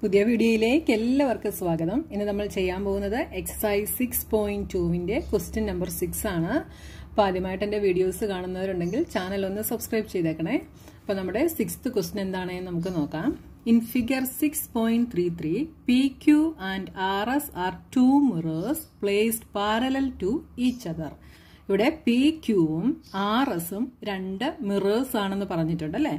പുതിയ വീഡിയോയിലേക്ക് എല്ലാവർക്കും സ്വാഗതം ഇന്ന് നമ്മൾ ചെയ്യാൻ പോകുന്നത് എക്സസൈസ് സിക്സ് പോയിന്റ് ടുവിന്റെ ക്വസ്റ്റ്യൻ നമ്പർ സിക്സ് ആണ് അപ്പോൾ ആദ്യമായിട്ട് എൻ്റെ വീഡിയോസ് കാണുന്നവരുണ്ടെങ്കിൽ ചാനൽ ഒന്ന് സബ്സ്ക്രൈബ് ചെയ്തേക്കണേ അപ്പോൾ നമ്മുടെ സിക്സ്ത് ക്വസ്റ്റ്യൻ എന്താണെന്ന് നമുക്ക് നോക്കാം in figure six point three three P Q and R S are two mirrors placed parallel to each other ഇവിടെ പി ക്യൂവും ആർ എസും രണ്ട് മിറേഴ്സ് ആണെന്ന് പറഞ്ഞിട്ടുണ്ട് അല്ലെ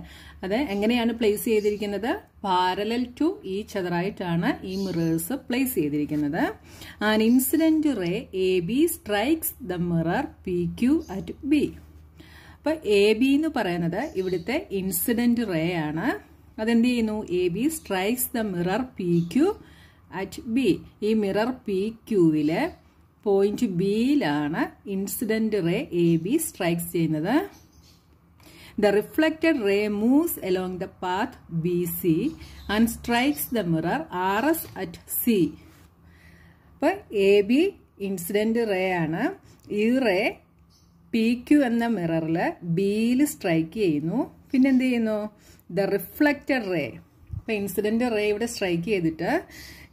അത് എങ്ങനെയാണ് പ്ലേസ് ചെയ്തിരിക്കുന്നത് പാരലൽ ടു ഈ അതറായിട്ടാണ് ഈ മിറേഴ്സ് പ്ലേസ് ചെയ്തിരിക്കുന്നത് an incident ray A B strikes the mirror P Q at B അപ്പോൾ എ ബി എന്ന് പറയുന്നത് ഇവിടുത്തെ ഇൻസിഡന്റ് റേ ആണ് അതെന്ത് ചെയ്യുന്നു A B strikes the mirror P Q at B ഈ മിറർ പി ക്യൂവിലെ പോയിന്റ് ബിയിലാണ് incident ray A B strikes ചെയ്യുന്നത് the reflected ray moves along the path B C and strikes the mirror R S at C അപ്പോൾ A B incident ray ആണ് ഈ ray P Q എന്ന മിററിൽ ബിയിൽ strike ചെയ്യുന്നു പിന്നെ ചെയ്യുന്നു ദ റിഫ്ലക്റ്റഡ് റേ അപ്പോൾ ഇൻസിഡന്റ് റേ ഇവിടെ സ്ട്രൈക്ക് ചെയ്തിട്ട്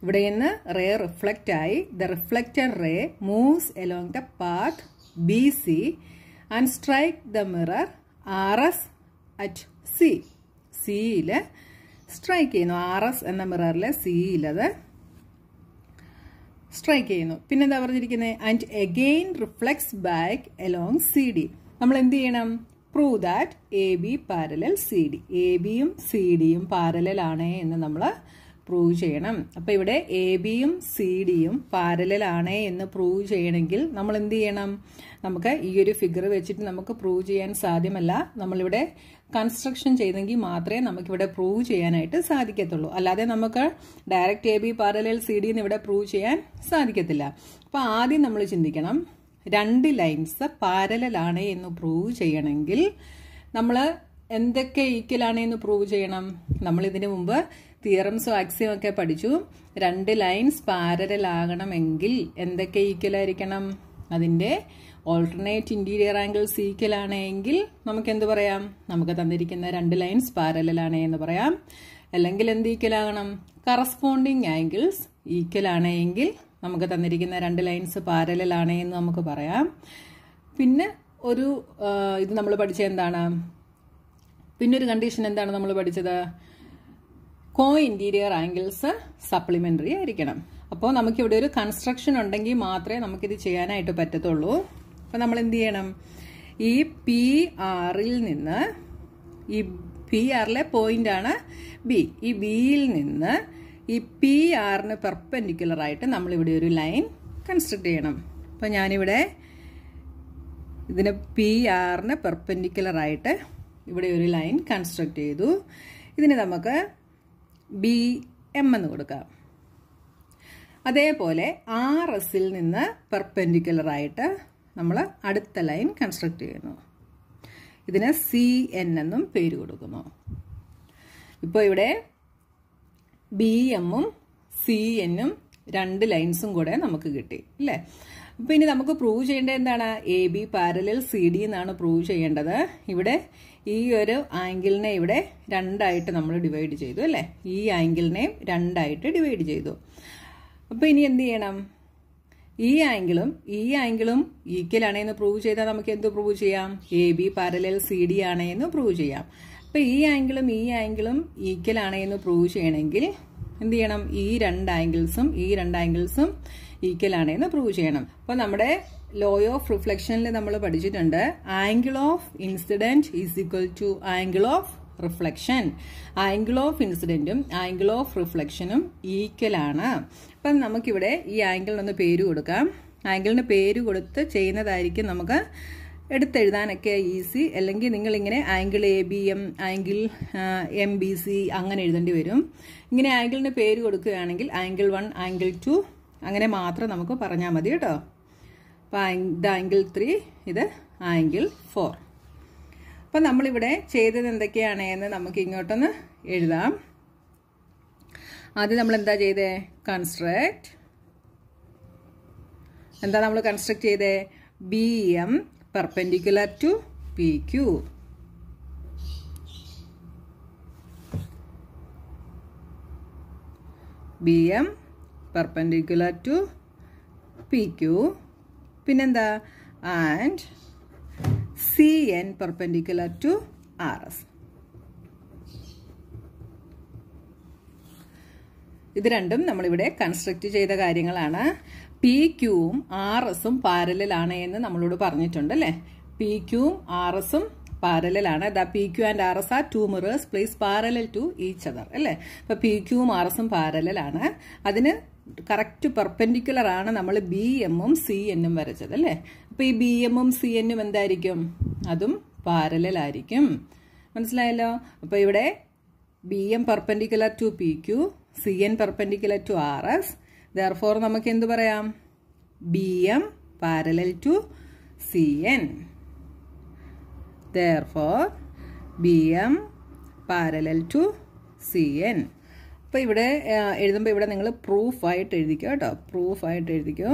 ഇവിടെ നിന്ന് റേ റിഫ്ലക്റ്റ് ആയി the reflected ray moves along the path B C and strike the mirror R S at C സിയിൽ സ്ട്രൈക്ക് ചെയ്യുന്നു ആർ എസ് എന്ന മിററിൽ സിയിലത് സ്ട്രൈക്ക് ചെയ്യുന്നു പിന്നെ എന്താ പറഞ്ഞിരിക്കുന്നത് and again reflects back along C D നമ്മൾ എന്ത് ചെയ്യണം prove that A B parallel C D A ബിയും സി ഡിയും പാരലൽ ആണ് എന്ന് നമ്മൾ പ്രൂവ് ചെയ്യണം അപ്പോൾ ഇവിടെ എ ബിയും സി ഡിയും പാരലാണ് എന്ന് പ്രൂവ് ചെയ്യണമെങ്കിൽ നമ്മൾ എന്ത് ചെയ്യണം നമുക്ക് ഈ ഒരു ഫിഗർ വെച്ചിട്ട് നമുക്ക് പ്രൂവ് ചെയ്യാൻ സാധ്യമല്ല നമ്മളിവിടെ കൺസ്ട്രക്ഷൻ ചെയ്തെങ്കിൽ മാത്രമേ നമുക്കിവിടെ പ്രൂവ് ചെയ്യാനായിട്ട് സാധിക്കത്തുള്ളൂ അല്ലാതെ നമുക്ക് direct A B parallel C D എന്ന് ഇവിടെ പ്രൂവ് ചെയ്യാൻ സാധിക്കത്തില്ല അപ്പോൾ ആദ്യം നമ്മൾ ചിന്തിക്കണം രണ്ട് ലൈൻസ് പാരലാണ് എന്ന് പ്രൂവ് ചെയ്യണമെങ്കിൽ നമ്മൾ എന്തൊക്കെ ഈക്വലാണ് എന്ന് പ്രൂവ് ചെയ്യണം നമ്മൾ ഇതിനു മുമ്പ് തിയറംസും ആക്സിയും ഒക്കെ പഠിച്ചു രണ്ട് ലൈൻസ് പാരലൽ ആകണമെങ്കിൽ എന്തൊക്കെ ആയിരിക്കണം അതിൻ്റെ ഓൾട്ടർനേറ്റ് ഇൻറ്റീരിയർ ആംഗിൾ ഈക്വൽ ആണെങ്കിൽ നമുക്ക് എന്ത് പറയാം നമുക്ക് തന്നിരിക്കുന്ന രണ്ട് ലൈൻസ് പാരലലാണ് എന്ന് പറയാം അല്ലെങ്കിൽ എന്ത് ഈക്വലാകണം കറസ്പോണ്ടിങ് ആംഗിൾസ് ഈക്വൽ ആണെങ്കിൽ നമുക്ക് തന്നിരിക്കുന്ന രണ്ട് ലൈൻസ് പാരലലാണ് എന്ന് നമുക്ക് പറയാം പിന്നെ ഒരു ഇത് നമ്മൾ പഠിച്ച എന്താണ് പിന്നെ ഒരു കണ്ടീഷൻ എന്താണ് നമ്മൾ പഠിച്ചത് കോ ഇന്റീരിയർ ആംഗിൾസ് സപ്ലിമെന്ററി ആയിരിക്കണം അപ്പോൾ നമുക്കിവിടെ ഒരു കൺസ്ട്രക്ഷൻ ഉണ്ടെങ്കിൽ മാത്രമേ നമുക്കിത് ചെയ്യാനായിട്ട് പറ്റത്തുള്ളൂ അപ്പോൾ നമ്മൾ എന്ത് ചെയ്യണം ഈ പി ആറിൽ നിന്ന് ഈ പി ആറിലെ ആണ് ബി ഈ ബിയിൽ നിന്ന് ഈ പി ആറിന് നമ്മൾ നമ്മളിവിടെ ഒരു ലൈൻ കൺസ്ട്രക്ട് ചെയ്യണം അപ്പോൾ ഞാനിവിടെ ഇതിന് പി ആറിന് ആയിട്ട് ഇവിടെ ഒരു ലൈൻ കൺസ്ട്രക്ട് ചെയ്തു ഇതിന് നമുക്ക് ബി എം എന്ന് കൊടുക്കാം അതേപോലെ ആർ എസിൽ നിന്ന് ആയിട്ട് നമ്മൾ അടുത്ത ലൈൻ കൺസ്ട്രക്ട് ചെയ്യുന്നു ഇതിന് സി എൻ എന്നും പേര് കൊടുക്കുന്നു ഇപ്പോൾ ഇവിടെ ബി എമ്മും സി എന്നും രണ്ട് ലൈൻസും കൂടെ നമുക്ക് കിട്ടി അല്ലേ അപ്പോൾ ഇനി നമുക്ക് പ്രൂവ് ചെയ്യേണ്ടത് എന്താണ് എ ബി പാരലിൽ സി ഡി എന്നാണ് പ്രൂവ് ചെയ്യേണ്ടത് ഇവിടെ ഈ ഒരു ആംഗിളിനെ ഇവിടെ രണ്ടായിട്ട് നമ്മൾ ഡിവൈഡ് ചെയ്തു അല്ലേ ഈ ആംഗിളിനെയും രണ്ടായിട്ട് ഡിവൈഡ് ചെയ്തു അപ്പോൾ ഇനി എന്ത് ചെയ്യണം ഈ ആംഗിളും ഈ ആംഗിളും ഈക്വൽ ആണെന്ന് പ്രൂവ് ചെയ്താൽ നമുക്ക് എന്ത് പ്രൂവ് ചെയ്യാം A B parallel C D ആണെന്ന് പ്രൂവ് ചെയ്യാം അപ്പോൾ ഈ ആംഗിളും ഈ ആംഗിളും ഈക്വൽ ആണെന്ന് പ്രൂവ് ചെയ്യണമെങ്കിൽ എന്ത് ചെയ്യണം ഈ രണ്ട് ആംഗിൾസും ഈ രണ്ട് ആംഗിൾസും ഈക്വൽ ആണെന്ന് പ്രൂവ് ചെയ്യണം അപ്പോൾ നമ്മുടെ ലോ ഓഫ് റിഫ്ലക്ഷനിൽ നമ്മൾ പഠിച്ചിട്ടുണ്ട് angle of incident is equal to angle of reflection angle of ഇൻസിഡൻറ്റും ആംഗിൾ ഓഫ് റിഫ്ലക്ഷനും ഈക്വലാണ് അപ്പം നമുക്കിവിടെ ഈ ആംഗിളിനൊന്ന് പേര് കൊടുക്കാം ആംഗിളിന് പേര് കൊടുത്ത് ചെയ്യുന്നതായിരിക്കും നമുക്ക് എടുത്തെഴുതാനൊക്കെ ഈസി അല്ലെങ്കിൽ നിങ്ങളിങ്ങനെ angle A B M angle M B C അങ്ങനെ എഴുതേണ്ടി വരും ഇങ്ങനെ ആംഗിളിന് പേര് കൊടുക്കുകയാണെങ്കിൽ ആംഗിൾ വൺ ആംഗിൾ ടു അങ്ങനെ മാത്രം നമുക്ക് പറഞ്ഞാൽ മതി കേട്ടോ അപ്പോൾ ആംഗിൾ ത്രീ ഇത് ആംഗിൾ ഫോർ അപ്പം നമ്മളിവിടെ ചെയ്തത് എന്തൊക്കെയാണ് എന്ന് നമുക്ക് ഇങ്ങോട്ടൊന്ന് എഴുതാം ആദ്യം നമ്മൾ എന്താ ചെയ്തേ കൺസ്ട്രക്റ്റ് എന്താ നമ്മൾ കൺസ്ട്രക്ട് ചെയ്തേ B M perpendicular to P Q B M perpendicular to P Q പിന്നെന്താ and C N perpendicular to R S ഇത് രണ്ടും നമ്മളിവിടെ കൺസ്ട്രക്ട് ചെയ്ത കാര്യങ്ങളാണ് പി ക്യൂവും ആർ എസും പാരലിലാണ് എന്ന് നമ്മളോട് പറഞ്ഞിട്ടുണ്ട് അല്ലെ പി ക്യൂവും ആർ എസും പാരലാണ് the P Q and R S are two mirrors place parallel to each other അല്ലേ അപ്പോൾ പി ക്യൂവും ആർ എസും പാരലാണ് അതിന് കറക്റ്റ് പെർപെൻഡിക്കുലർ ആണ് നമ്മൾ ബി എമ്മും സി എന്നും വരച്ചത് അല്ലേ അപ്പം ഈ ബി എമ്മും സി എന്നും എന്തായിരിക്കും അതും പാരലായിരിക്കും മനസ്സിലായല്ലോ അപ്പോൾ ഇവിടെ B M perpendicular to P Q C N perpendicular to R S therefore നമുക്ക് എന്തു പറയാം B M parallel to C N therefore B M parallel to C N അപ്പോൾ ഇവിടെ എഴുതുമ്പോൾ ഇവിടെ നിങ്ങൾ പ്രൂഫായിട്ട് എഴുതിക്കോ കേട്ടോ പ്രൂഫായിട്ട് എഴുതിക്കോ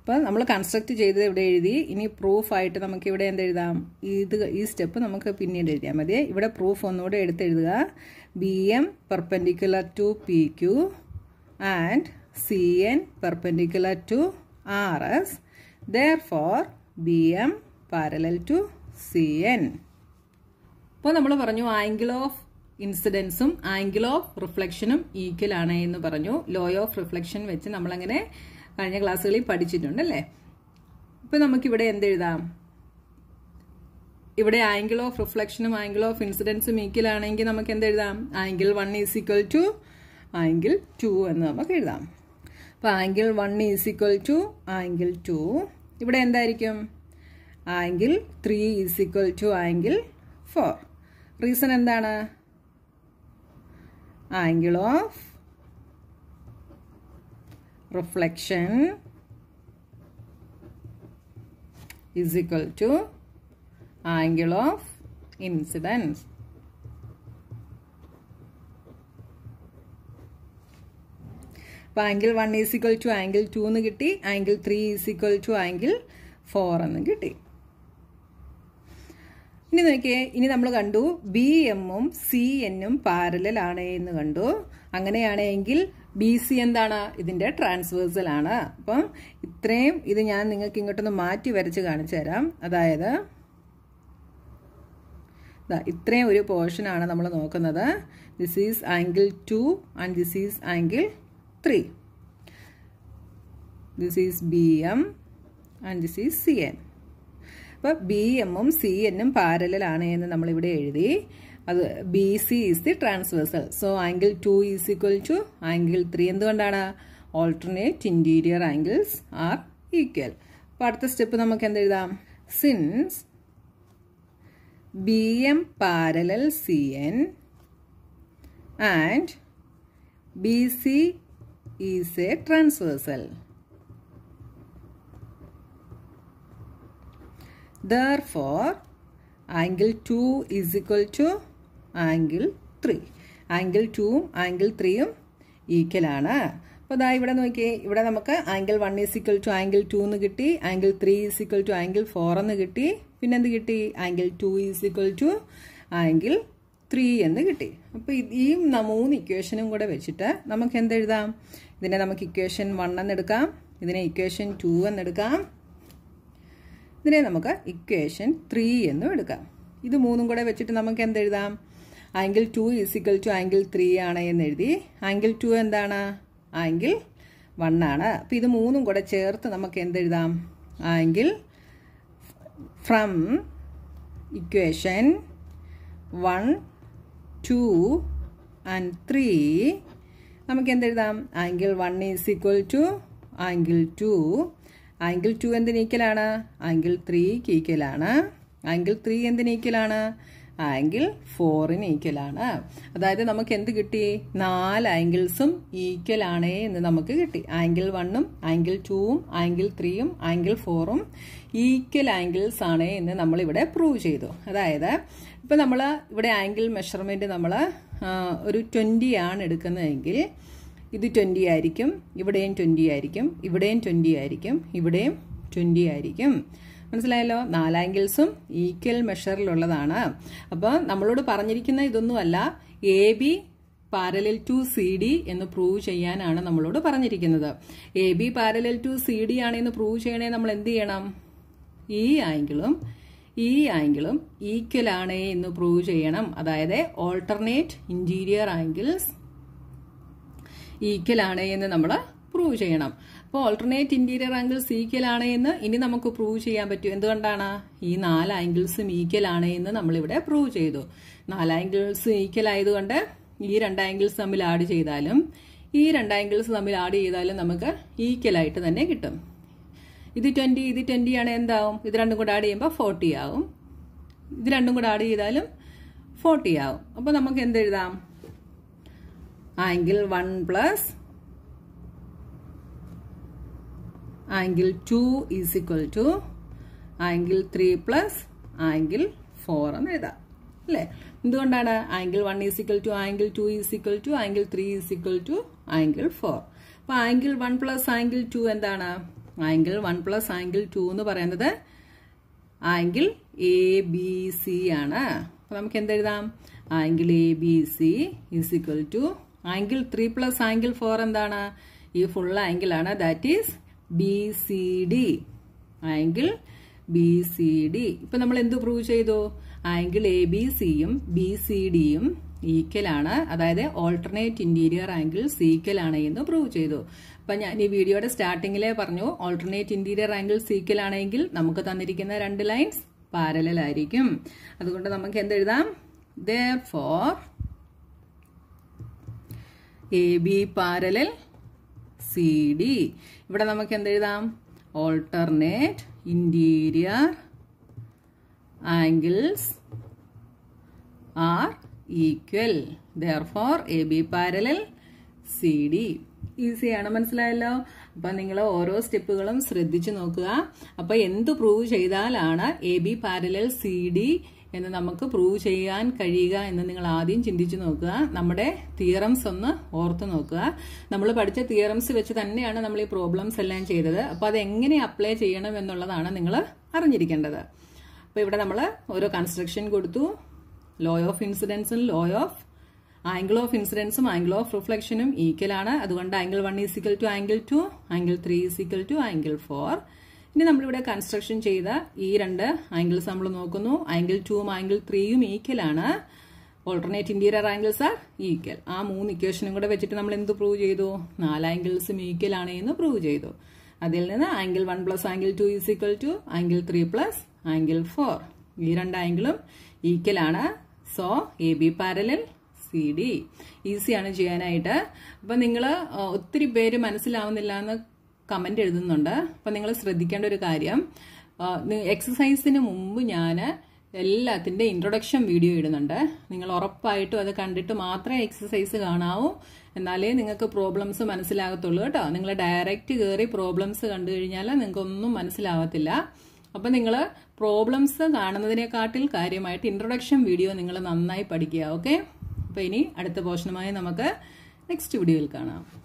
അപ്പോൾ നമ്മൾ കൺസ്ട്രക്റ്റ് ചെയ്തത് ഇവിടെ എഴുതി ഇനി പ്രൂഫായിട്ട് നമുക്ക് ഇവിടെ എന്ത് എഴുതാം ഇത് ഈ സ്റ്റെപ്പ് നമുക്ക് പിന്നീട് എഴുതിയാൽ മതി ഇവിടെ പ്രൂഫ് ഒന്നുകൂടെ എടുത്തെഴുതുക B M perpendicular to P Q and C N perpendicular to R S therefore B M parallel to C N അപ്പോൾ നമ്മൾ പറഞ്ഞു ആംഗിൾ ഓഫ് ഇൻസിഡൻസും ആംഗിൾ ഓഫ് റിഫ്ലക്ഷനും ഈക്വൽ ആണ് എന്ന് പറഞ്ഞു ലോ ഓഫ് റിഫ്ലക്ഷൻ വെച്ച് നമ്മളങ്ങനെ കഴിഞ്ഞ ക്ലാസ്സുകളിൽ പഠിച്ചിട്ടുണ്ട് അല്ലേ ഇവിടെ നമുക്കിവിടെ എന്തെഴുതാം ഇവിടെ ആംഗിൾ ഓഫ് റിഫ്ലക്ഷനും ആംഗിൾ ഓഫ് ഇൻസിഡൻസും ഈക്വൽ ആണെങ്കിൽ നമുക്ക് എന്തെഴുതാം angle one is equal to angle two എന്ന് നമുക്ക് എഴുതാം അപ്പോൾ angle one is equal to angle two ഇവിടെ എന്തായിരിക്കും angle three is equal to angle four reason എന്താണ് angle of reflection is equal to angle of incidence. അപ്പോൾ angle one is equal to angle two എന്ന് കിട്ടി angle three is equal to angle four എന്ന് കിട്ടി ഇനി നോക്കിയേ ഇനി നമ്മൾ കണ്ടു ബി എമ്മും സി എന്നും പാരലൽ ആണ് എന്ന് കണ്ടു അങ്ങനെയാണെങ്കിൽ ബി സി എന്താണ് ഇതിന്റെ ട്രാൻസ്വേഴ്സൽ ആണ് അപ്പം ഇത്രയും ഇത് ഞാൻ നിങ്ങൾക്ക് ഇങ്ങോട്ടൊന്ന് മാറ്റി വരച്ച് കാണിച്ചു തരാം അതായത് ഇത്രയും ഒരു പോർഷനാണ് നമ്മൾ നോക്കുന്നത് this is angle two and this is angle three B M and this is C N അപ്പോൾ ബി എമ്മും സി എന്നും പാരലാണ് എന്ന് നമ്മളിവിടെ എഴുതി അത് B C is the transversal so angle two is equal to angle three എന്തുകൊണ്ടാണ് alternate interior angles are equal അപ്പോൾ അടുത്ത സ്റ്റെപ്പ് നമുക്ക് എന്തെഴുതാം since B M parallel C N and B C is a transversal Therefore, angle 2 is equal to angle 3. Angle ടൂവും angle ത്രീയും ഈക്വലാണ് അപ്പോൾ അതാ ഇവിടെ നോക്കിയേ ഇവിടെ നമുക്ക് angle one is equal to angle two എന്ന് കിട്ടി angle three is equal to angle four എന്ന് കിട്ടി പിന്നെ എന്ത് കിട്ടി angle two is equal to angle three എന്ന് കിട്ടി അപ്പോൾ ഈ മൂന്ന് ഇക്വേഷനും കൂടെ വെച്ചിട്ട് നമുക്ക് എന്ത് എഴുതാം ഇതിനെ നമുക്ക് ഇക്വേഷൻ വൺ എന്നെടുക്കാം ഇതിനെ ഇക്വേഷൻ ടു എന്നെടുക്കാം ഇതിനെ നമുക്ക് ഇക്വേഷൻ ത്രീ എന്നും എടുക്കാം ഇത് മൂന്നും കൂടെ വെച്ചിട്ട് നമുക്ക് എന്തെഴുതാം angle two is equal to angle three ആണ് എന്ന് എഴുതി ആംഗിൾ ടു എന്താണ് ആംഗിൾ വൺ ആണ് അപ്പോൾ ഇത് മൂന്നും കൂടെ ചേർത്ത് നമുക്ക് എന്തെഴുതാം angle from equation one two and three നമുക്ക് എന്തെഴുതാം angle one is equal to angle two angle two എന്തിനീക്കലാണ് ആംഗിൾ ത്രീ ഈക്വലാണ് ആംഗിൾ ത്രീ എന്തിനീക്കലാണ് ആംഗിൾ ഫോറിന് ഈക്വലാണ് അതായത് നമുക്ക് എന്ത് കിട്ടി നാല് ആംഗിൾസും ഈക്വലാണേ എന്ന് നമുക്ക് കിട്ടി ആംഗിൾ വണ്ണും ആംഗിൾ ടൂവും ആംഗിൾ ത്രീയും ആംഗിൾ ഫോറും ഈക്വൽ ആംഗിൾസ് ആണ് എന്ന് നമ്മൾ ഇവിടെ പ്രൂവ് ചെയ്തു അതായത് ഇപ്പം നമ്മൾ ഇവിടെ ആംഗിൾ മെഷർമെൻറ്റ് നമ്മൾ ഒരു ട്വൻറ്റി ആണ് എടുക്കുന്നതെങ്കിൽ ഇത് ട്വൻറ്റി ആയിരിക്കും ഇവിടെയും ട്വൻറ്റി ആയിരിക്കും ഇവിടെയും ട്വൻറ്റി ആയിരിക്കും ഇവിടെയും ട്വൻറ്റി ആയിരിക്കും മനസ്സിലായല്ലോ നാലാങ്കിൾസും ഈക്വൽ മെഷറിലുള്ളതാണ് അപ്പോൾ നമ്മളോട് പറഞ്ഞിരിക്കുന്ന ഇതൊന്നുമല്ല A B parallel to C D എന്ന് പ്രൂവ് ചെയ്യാനാണ് നമ്മളോട് പറഞ്ഞിരിക്കുന്നത് A B parallel to C D ആണെന്ന് പ്രൂവ് ചെയ്യണേ നമ്മൾ എന്ത് ചെയ്യണം ഈ ആങ്കിളും ഈ ആങ്കിളും ഈക്വൽ ആണ് എന്ന് പ്രൂവ് ചെയ്യണം അതായത് ഓൾട്ടർനേറ്റ് ഇന്റീരിയർ ആംഗിൾസ് ഈക്വൽ ആണ് എന്ന് നമ്മൾ പ്രൂവ് ചെയ്യണം അപ്പോൾ ഓൾട്ടർനേറ്റ് ഇന്റീരിയർ ആംഗിൾസ് ഈക്വൽ ആണ് എന്ന് ഇനി നമുക്ക് പ്രൂവ് ചെയ്യാൻ പറ്റും എന്തുകൊണ്ടാണ് ഈ നാല് ആംഗിൾസും ഈക്വൽ ആണ് എന്ന് നമ്മളിവിടെ പ്രൂവ് ചെയ്തു നാല് ആംഗിൾസ് ഈക്വൽ ആയതുകൊണ്ട് ഈ രണ്ട് ആംഗിൾസ് തമ്മിൽ ആഡ് ചെയ്താലും ഈ രണ്ട് ആംഗിൾസ് തമ്മിൽ ആഡ് ചെയ്താലും നമുക്ക് ഈക്വൽ ആയിട്ട് തന്നെ കിട്ടും ഇത് ട്വന്റി ഇത് ട്വന്റി ആണ് എന്താവും ഇത് രണ്ടും കൂടെ ആഡ് ചെയ്യുമ്പോൾ ഫോർട്ടി ആവും ഇത് രണ്ടും കൂടെ ആഡ് ചെയ്താലും ഫോർട്ടി ആവും അപ്പോൾ നമുക്ക് എന്ത് എഴുതാം angle one plus angle two is equal to angle three plus angle four എന്ന് എഴുതാം അല്ലേ എന്തുകൊണ്ടാണ് angle one is equal to angle two is equal to angle three is equal to angle four അപ്പോൾ angle one plus angle two എന്താണ് angle one plus angle two എന്ന് പറയുന്നത് angle A B C ആണ് അപ്പൊ നമുക്ക് എന്തെഴുതാം angle A B C is equal to angle three plus angle four എന്താണ് ഈ ഫുൾ ആംഗിൾ ആണ് that is B C D angle B C D ഇപ്പൊ നമ്മൾ എന്ത് പ്രൂവ് ചെയ്തു ആംഗിൾ എ ബി സിയും ബി സി ഡിയും ഈക്വലാണ് അതായത് ഓൾട്ടർനേറ്റ് ഇന്റീരിയർ ആംഗിൾ സീക്വലാണ് എന്ന് പ്രൂവ് ചെയ്തു അപ്പൊ ഞാൻ ഈ വീഡിയോയുടെ സ്റ്റാർട്ടിങ്ങിലെ പറഞ്ഞു ഓൾട്ടർനേറ്റ് ഇന്റീരിയർ ആംഗിൾ സീക്വലാണെങ്കിൽ നമുക്ക് തന്നിരിക്കുന്ന രണ്ട് ലൈൻസ് പാരലായിരിക്കും അതുകൊണ്ട് നമുക്ക് എന്തെഴുതാം therefore A B parallel C D ഇവിടെ നമുക്ക് എന്തെഴുതാം alternate interior angles are equal therefore A B parallel C D ഈസിയാണ് മനസ്സിലായല്ലോ അപ്പൊ നിങ്ങൾ ഓരോ സ്റ്റെപ്പുകളും ശ്രദ്ധിച്ചു നോക്കുക അപ്പൊ എന്ത് പ്രൂവ് ചെയ്താലാണ് A B parallel C D എന്ന് നമുക്ക് പ്രൂവ് ചെയ്യാൻ കഴിയുക എന്ന് നിങ്ങൾ ആദ്യം ചിന്തിച്ചു നോക്കുക നമ്മുടെ തിയറംസ് ഒന്ന് ഓർത്ത് നോക്കുക നമ്മൾ പഠിച്ച തിയറംസ് വെച്ച് തന്നെയാണ് നമ്മൾ ഈ പ്രോബ്ലംസ് എല്ലാം ചെയ്തത് അപ്പോൾ അത് എങ്ങനെ അപ്ലൈ ചെയ്യണം എന്നുള്ളതാണ് നിങ്ങൾ അറിഞ്ഞിരിക്കേണ്ടത് അപ്പോൾ ഇവിടെ നമ്മൾ ഓരോ കൺസ്ട്രക്ഷൻ കൊടുത്തു ലോ ഓഫ് ഇൻസിഡൻസും ലോ ഓഫ് ആംഗിൾ ഓഫ് ഇൻസിഡൻസും ആംഗിൾ ഓഫ് റിഫ്ലക്ഷനും ആണ് അതുകൊണ്ട് angle one is equal to angle two angle three is equal to angle four ഇനി നമ്മളിവിടെ കൺസ്ട്രക്ഷൻ ചെയ്ത ഈ രണ്ട് ആംഗിൾസ് നമ്മൾ നോക്കുന്നു ആംഗിൾ ടൂവും ആംഗിൾ ത്രീയും ഈക്വലാണ് alternate interior angles are equal ആ മൂന്ന് ഇക്വേഷനും കൂടെ വെച്ചിട്ട് നമ്മൾ എന്ത് പ്രൂവ് ചെയ്തു നാല് ആംഗിൾസും ഈക്വൽ ആണ് എന്ന് പ്രൂവ് ചെയ്തു അതിൽ നിന്ന് angle one plus angle two is equal to angle three plus angle four ഈ രണ്ട് ആംഗിളും ഈക്വൽ ആണ് so A B parallel C D ഈസിയാണ് ചെയ്യാനായിട്ട് അപ്പം നിങ്ങൾ ഒത്തിരി പേര് മനസ്സിലാവുന്നില്ല എന്ന് കമൻ്റ് എഴുതുന്നുണ്ട് അപ്പം നിങ്ങൾ ശ്രദ്ധിക്കേണ്ട ഒരു കാര്യം എക്സസൈസിന് മുമ്പ് ഞാൻ എല്ലാത്തിൻ്റെ ഇൻട്രൊഡക്ഷൻ വീഡിയോ ഇടുന്നുണ്ട് നിങ്ങൾ ഉറപ്പായിട്ടും അത് കണ്ടിട്ട് മാത്രമേ എക്സസൈസ് കാണാവൂ എന്നാലേ നിങ്ങൾക്ക് പ്രോബ്ലംസ് മനസ്സിലാകത്തുള്ളൂ കേട്ടോ നിങ്ങൾ ഡയറക്റ്റ് കയറി പ്രോബ്ലംസ് കണ്ടു കഴിഞ്ഞാൽ നിങ്ങൾക്കൊന്നും മനസ്സിലാവത്തില്ല അപ്പം നിങ്ങൾ പ്രോബ്ലംസ് കാണുന്നതിനെക്കാട്ടിൽ കാര്യമായിട്ട് ഇൻട്രൊഡക്ഷൻ വീഡിയോ നിങ്ങൾ നന്നായി പഠിക്കുക ഓക്കെ അപ്പോൾ ഇനി അടുത്ത പോഷനുമായി നമുക്ക് നെക്സ്റ്റ് വീഡിയോയിൽ കാണാം